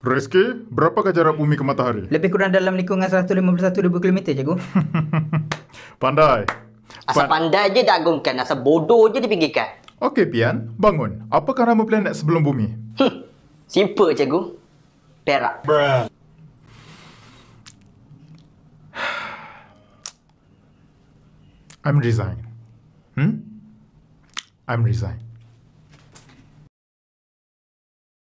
Reski, berapa jarak bumi ke matahari? Lebih kurang dalam lingkungan 151,000 km, cikgu. pandai. Asal pa- pandai je dagungkan. Asal bodoh je dipinggirkan. Okey, Pian. Bangun. Apakah nama planet sebelum bumi? Hmm. Simple, cikgu. Perak. Bruh. I'm resigned. Hmm? I'm resigned.